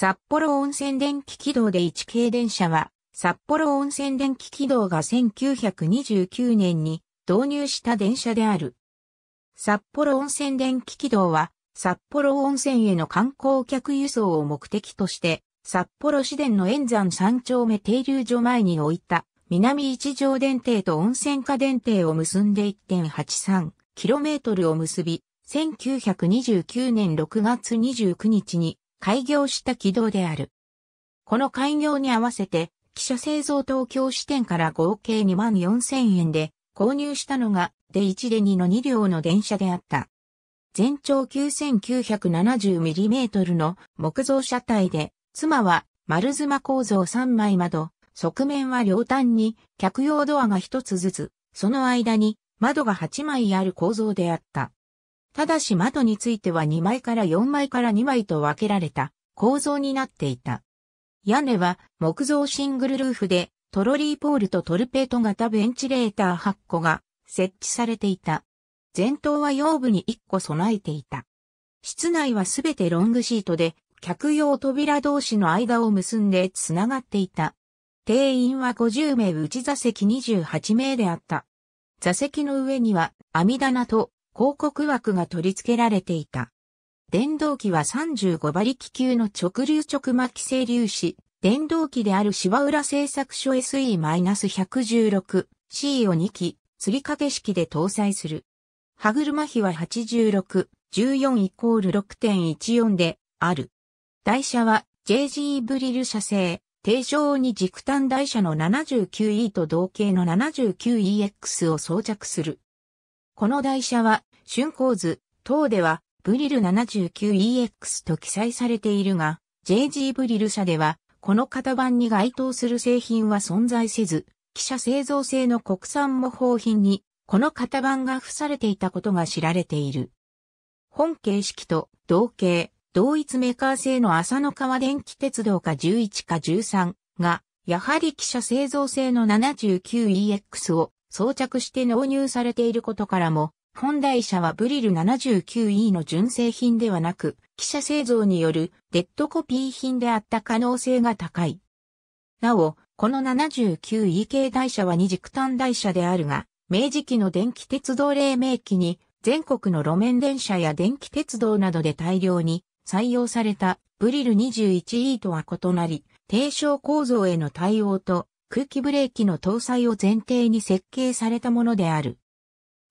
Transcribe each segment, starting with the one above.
札幌温泉電気軌道で1系電車は、札幌温泉電気軌道が1929年に導入した電車である。札幌温泉電気軌道は、札幌温泉への観光客輸送を目的として、札幌市電の円山三丁目停留所前に置いた南一条電停と温泉下電停を結んで 1.83km を結び、1929年6月29日に開業した軌道である。この開業に合わせて、記者製造東京支店から合計2万4000円で購入したのが、で1で2の2両の電車であった。全長9 9 7 0トルの木造車体で、妻は丸妻構造3枚窓、側面は両端に客用ドアが1つずつ、その間に窓が8枚ある構造であった。ただし窓については2枚から4枚から2枚と分けられた構造になっていた。屋根は木造シングルルーフでトロリーポールとトルペート型ベンチレーター8個が設置されていた。前頭は腰部に1個備えていた。室内はすべてロングシートで客用扉同士の間を結んで繋がっていた。定員は50名内座席28名であった。座席の上には網棚と広告枠が取り付けられていた。電動機は35馬力級の直流直巻き整粒子、電動機である芝浦製作所 SE-116C を2機、吊り掛け式で搭載する。歯車比は86、14イコール6.14である。台車は JG ブリル社製、定常に軸端台車の 79E と同型の 79EX を装着する。この台車は春光図等では、ブリル 79EX と記載されているが、JG ブリル社では、この型番に該当する製品は存在せず、記者製造製の国産模倣品に、この型番が付されていたことが知られている。本形式と同型、同一メーカー製の浅野川電気鉄道か11か13が、やはり記者製造製の 79EX を装着して納入されていることからも、本台車はブリル 79E の純正品ではなく、記者製造によるデッドコピー品であった可能性が高い。なお、この 79E 系台車は二軸単台車であるが、明治期の電気鉄道黎明期に全国の路面電車や電気鉄道などで大量に採用されたブリル 21E とは異なり、低床構造への対応と空気ブレーキの搭載を前提に設計されたものである。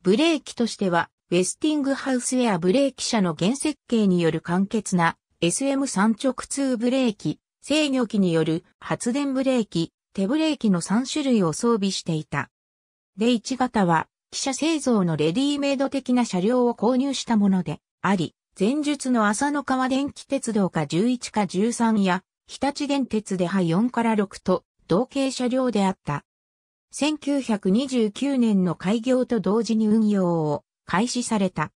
ブレーキとしては、ウェスティングハウスエアブレーキ車の原設計による簡潔な SM3 直通ブレーキ、制御機による発電ブレーキ、手ブレーキの3種類を装備していた。で1型は、汽車製造のレディーメイド的な車両を購入したものであり、前述の浅野川電気鉄道か11か13や、日立電鉄で派4から6と同型車両であった。1929年の開業と同時に運用を開始された。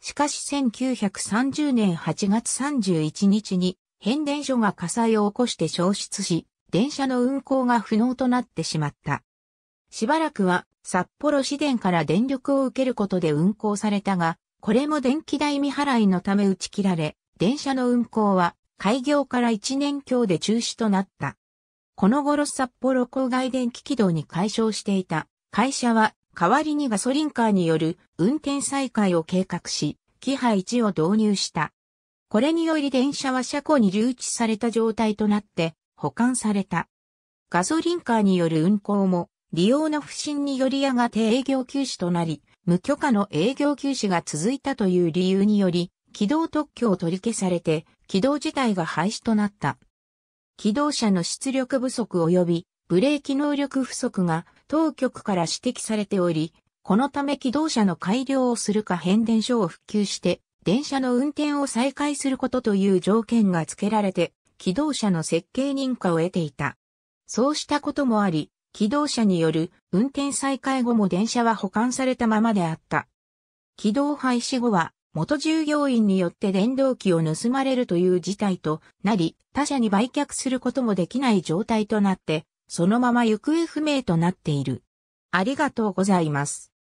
しかし1930年8月31日に変電所が火災を起こして消失し、電車の運行が不能となってしまった。しばらくは札幌市電から電力を受けることで運行されたが、これも電気代未払いのため打ち切られ、電車の運行は開業から1年強で中止となった。この頃札幌郊外電気軌道に解消していた会社は代わりにガソリンカーによる運転再開を計画し、キハ1を導入した。これにより電車は車庫に留置された状態となって保管された。ガソリンカーによる運行も利用の不振によりやがて営業休止となり、無許可の営業休止が続いたという理由により、軌道特許を取り消されて、軌道自体が廃止となった。機動車の出力不足及びブレーキ能力不足が当局から指摘されており、このため機動車の改良をするか変電所を復旧して電車の運転を再開することという条件が付けられて、機動車の設計認可を得ていた。そうしたこともあり、機動車による運転再開後も電車は保管されたままであった。機動廃止後は元従業員によって電動機を盗まれるという事態となり、他社に売却することもできない状態となって、そのまま行方不明となっている。ありがとうございます。